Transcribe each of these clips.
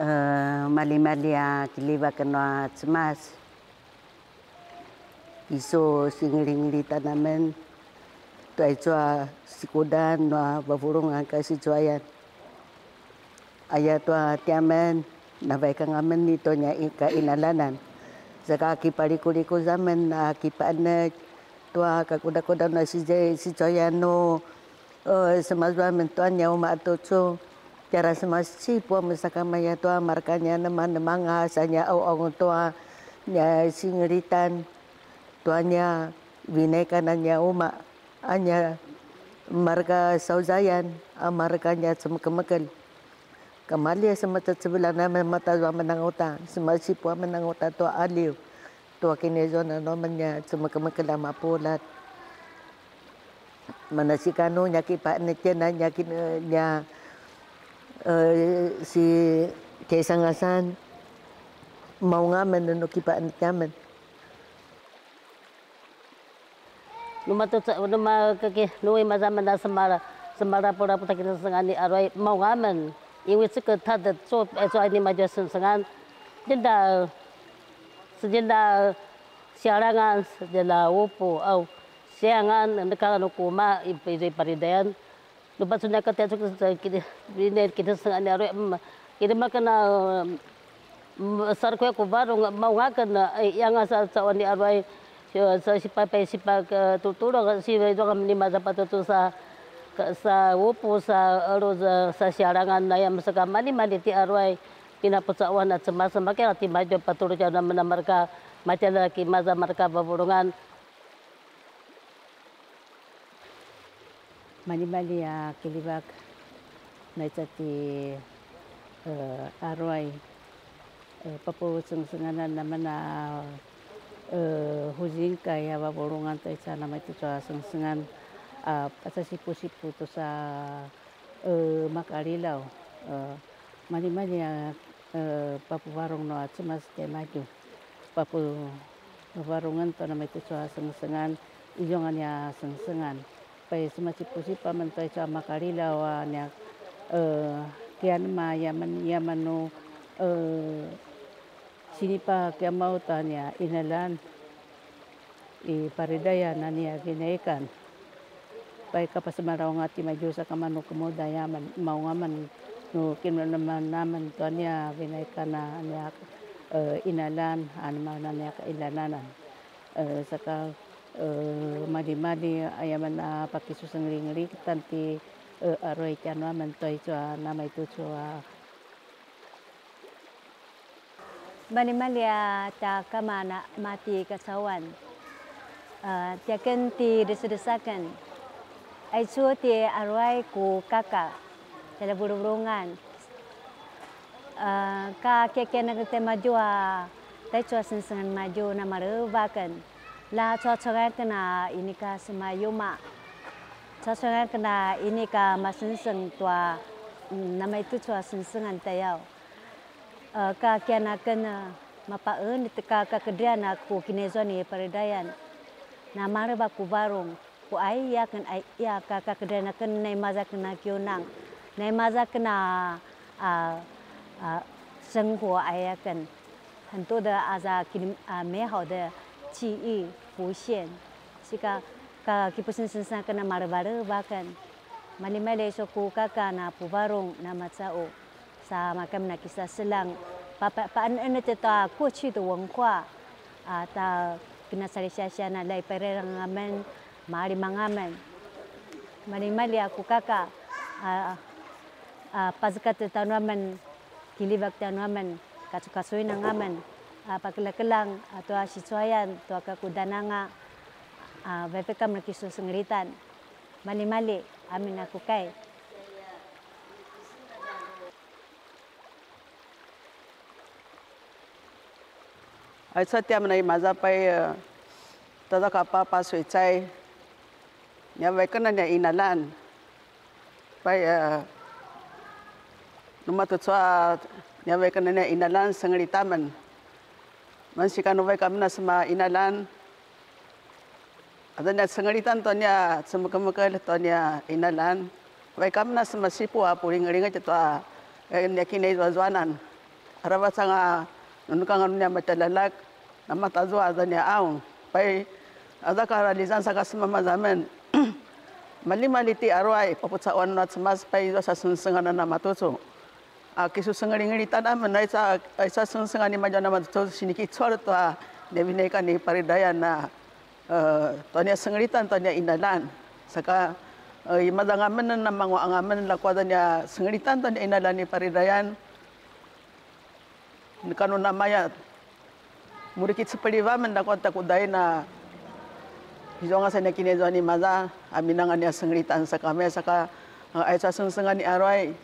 Eh, malimalia kiliwa kenoa tsumas. Iso singiringiri tanamen tua itua sikudan noa wafurung angka si cuayan. Ayat tua tiamen na baikan amen ni tonya ika inalanan. kipari kuli zamen na kipane tua kakuda-kuda noa si cuayan no eh, semazwa mentuan nyawa matutsu. Uh, Cara semasa si puan misalkan maya tua markanya nama nama asanya au au tua nya singritan tuanya winekananya uma anya marga sauzayan amarkanya ah, semkemekel kembali semata sebelah nama mata tua menangota semasa si puan menangota tua aliu tua kini zona nomanya semkemekel amapulat lah, Manasikanu nyakipak netjenan nyakinya 呃，是提升阿山，冇阿门的诺基巴恩家门。Nung matutsa, nung makaki, nung ima sa mana sa mara, sa mara po rapo takin sa sangan ni Aroy, mau nga man, iwi tsika tada, so, eh, so, ini maja sa sangan, jinda, sa jinda, siara nga, sa jinda upo, au, siya nga, nakaka nung kuma, ipa izay paridayan, Lepas tu nak kata kita bila kita sangat ni arwah kita makan mm, mm, sar kue kubar nggak mau nggak kena eh, yang asal cawan ni arwah eh, eh, si si papa si papa tutur si itu kan ni masa patut tu sa sa upu sa arus sa siarangan naya masa mani mani ti arwah kita pesawat nak semasa makanya lah, ti maju patut jadi nama mereka macam lagi masa mereka berburungan manimali a kilibak na ita ti uh, arway uh, papawasang naman na uh, huzing kaya wabulungan tayo sa naman ito sa sangsangan uh, at sa sipu-sipu to sa uh, eh, makalilaw. Uh, eh, manimali a ah, uh, eh, papawarong no at ah, sumas kay Maju. Papawarungan to naman ito sa sangsangan iyong anya sangsangan. Uh, ไปสมาชิกผู้ชิปามันไตจอมาการีลาวาเนี่ยเออเกียนมายามันยามันโนเออชินิปาแกมาตานี่อินเลนอีปาริดายานันยากินเอกันไปกับสมารองติมาจูสักมันโนขโมดายามันมางามันนูกินมันมันนามันตอนนี้กินไอ้กันนะเนี่ยเอออินาลันอันมานั่นเนี่ยอินาลันนั่นเออสักเออ madi madi ayam na pakai susang ring ring tanti eh, aroy cianwa lah, mentoi cua lah, nama itu cua lah. mani malia ya, ta kamana mati kasawan ta ah, ken ti desa desa ken ai ti aroy ku kakak, dalam burungan ah, ka keke nak tema jua tai cua sen sen maju nama rewakan 那做学生个呢？伊呢个是蛮有嘛。做学生个呢？伊呢个嘛生生多，嗯，那么一做生生个朋友。呃，家家那个嘛，把恩，呃，家家个人那个会纪念一些别的东西。那妈妈把库巴隆，库哎呀个哎呀，家家个人那个那埋个那个叫那，那埋个那个啊啊，生活哎呀个，很多的啊啥，呃，美好的记忆。pusyen. Sika ka kipusin sinsa kana marabare bahkan Mali mele so ku kaka na pubarong na matsao sa makam na kisa silang pa pa pa an ene teta ku chi tu wong kwa ata kina sari sia sia na amen mari mangamen. Mali mele aku kaka a a pazkat amen kili bak tanu amen kasu kasu ina ngamen uh, ah, pakelang-kelang atau uh, atau tu akak ku dananga uh, ah, bepekam nak kisu sengeritan mali amin aku kai ai sa tiam nai maza pai eh, tada ka pa pa sui chai nya ve inalan pay nomor to cha nya ve kana nya inalan eh, sengiritan man si kanu vai kamna sma inalan adanya sengalitan tonya semukamukal lah tonya inalan vai kamna sma sipu apu ringa to a nyaki nei zwanan rawa sanga nunka macam lelak nama tazu adanya aun pai adakara lizan saka sma mazamen malimaliti arwai poputsa onnat smas pai zasa sunsengana nama tutu kesusengeringita dah menaik sa sa sengsengan ini majuan amat tu sini kita tu ah nabi neka ni paridaya na tuanya sengeritan tuanya inalan saka madangamen nama mangu angamen la kuatanya sengeritan tuanya inalan ni paridayan kanu nama ya murikit seperti apa mendakwa takut daya na Jangan saya nak kini jangan ni mada, aminangan ya sengritan sakame saka, aisyah sengsengan ini arwai,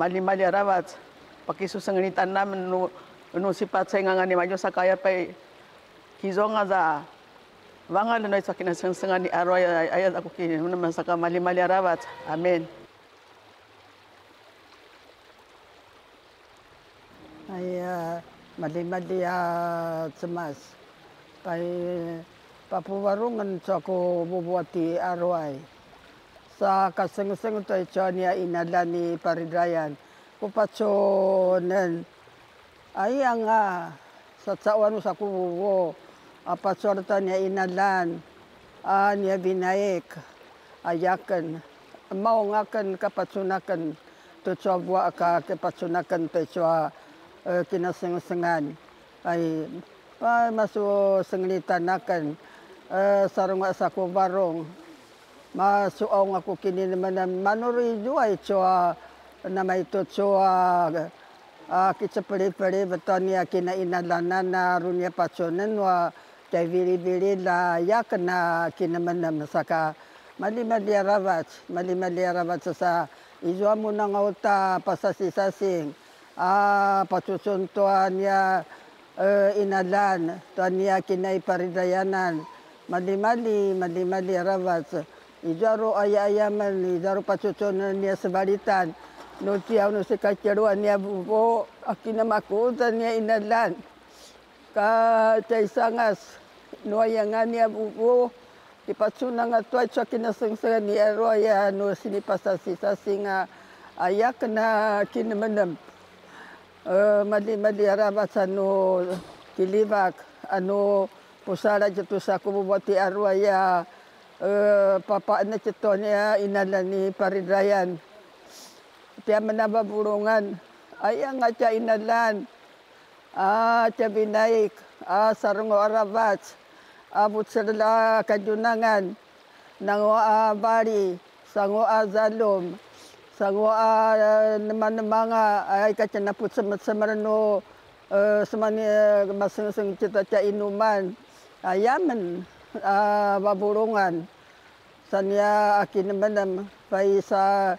mali-mali rawat. Pakiso sa ngani tanam nu, nu sifat saya nga ni maju sa pai pa kizong za wanga no sa kina sang sang ni aroy ay ako kini nu masaka mali-mali rawat. Amen. Ay mali-mali semas, ya, Pai papuwarungan sa ko bubuati aroy sa kasangsang to cho niya inala ni Paridrayan. Kupacho nen ay ang a sa tsawan sa kubo apachorta niya inalan a niya binayek ayakan maungakan kapatsunakan to chobwa ka kapatsunakan to chwa e, kinasengsengan, ay masu maso sanglitanakan e, sarungwa sa kubarong masuong ako kini naman na manuri juwa ito a na may tutso a uh, kitsa pali-pali batani na runya patsonan wa kaya vili-vili la yak na kina man masaka mali-mali aravat mali-mali aravat sa sa izwa mo na nga uta pasasisasing a uh, patsusun to a niya uh, e, inalan to niya kina mali-mali mali-mali aravat Ijaru ayah ayam ni, ijaru pasucun ni sebaritan. Nanti awak nasi kacau dua ni abu aku nama aku dan ni inalan. Ka cai sangas, nuayangan ni abu bu. Di pasucun angat tua cak kita sengseng ni aru ayah nasi ni pasal sisa singa ayah kena kini menem. Eh, mali mali arabat anu kilibak anu pusara jatuh aku bati ti ayah. Eh, papa na cito niya inala ni Paridrayan. Ah, Tiya manaba burungan. Ay ang acha inalan. Ah, cha Ah, sarungo arabats. Abut ah, sila kajunangan. Nangwa ah, Sangwa ah, Sangwa ah, naman mga ay kachanapot sa marano. Uh, eh, sa mga uh, eh, masang cita inuman. Ayaman uh, ah, baburungan sania akin menem faisa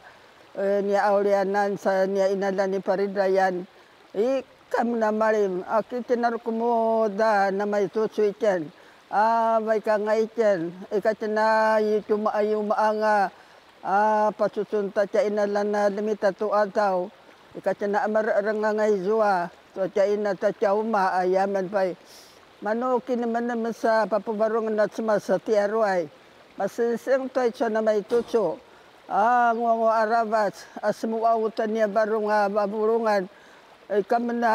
uh, ni eh, aulianan sania inalani paridayan i kam na marim akitinar kumoda na may tutsuiken ah bay ka ngaiken ikatina eh, yutuma maanga, ah pasutunta cha inalana lah, limita tu atau ikatina eh, amar rangangay zua to cha inata cha uma ayaman pay Mano kini mana masa papa baru ngena cuma sati arwai. Masa siang tuai cuan nama itu cu. Ah, ngongo arabat. Asmu ah, awutan ya baru nga baburungan. Ika mana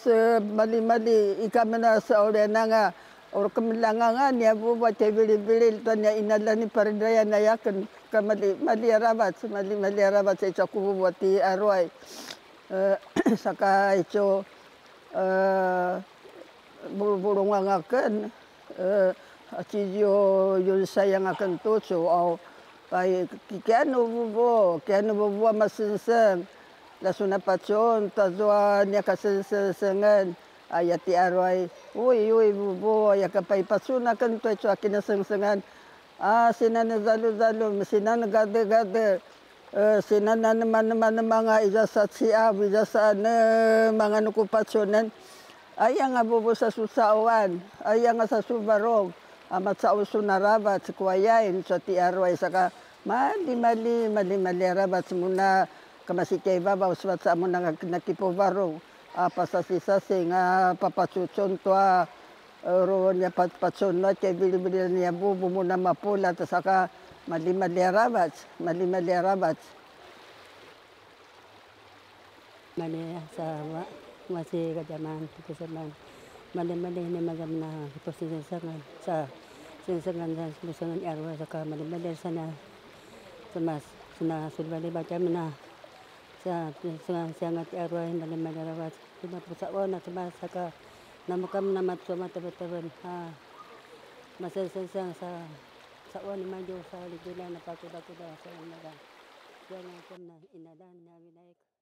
semali-mali. Ika mana seolena naga Or kemelangangan ni, buat ya bili-bili. Tanya inalani perdaya na yakin. Kemali-mali arabat. Mali-mali arabat. Saya cakup buat di arwai. Eh, saka itu. Eh, burung-burung yang lah akan uh, eh, cijo yun sayang akan tu so au pai kian bubu kian bubu masin sen la suna pacon ta zoa nya ka sen sen sengen aya ti arwai ui ui bubu ya ka pai pasuna kan tu cho akina sen sengen a ah, sinan zalu zalu sinan gade gade Uh, sinan nan man man manga iza sa ci a iza sa manga nuku pacunan Aya nga bubo sa susawan, aya nga sa subarog, amat sa uso na rabat, kuwayain, sa tiarway, saka mali-mali, mali-mali rabat, muna kamasikay baba, uswat sa amo nga nakipubarog, apa sa sisasi nga papatsutsyon to, eh, roon niya patpatsun no, kay bilibili niya bubo muna mapula, tas saka mali-mali rabat, mali-mali rabat. Mali sa Terima kasih ke zaman itu zaman. Mana-mana ini macam na itu sengsengan sa sengsengan dan sengsengan arwah saka mana-mana sana semas sana sulwali baca mana sa sengsengan sangat arwah mana-mana arwah cuma pusat wana semas saka namu kami nama cuma teman-teman ha masa sengseng sa sa wana maju sa lagi na napaku pakai dah sa mana jangan kena inadan nyawi naik.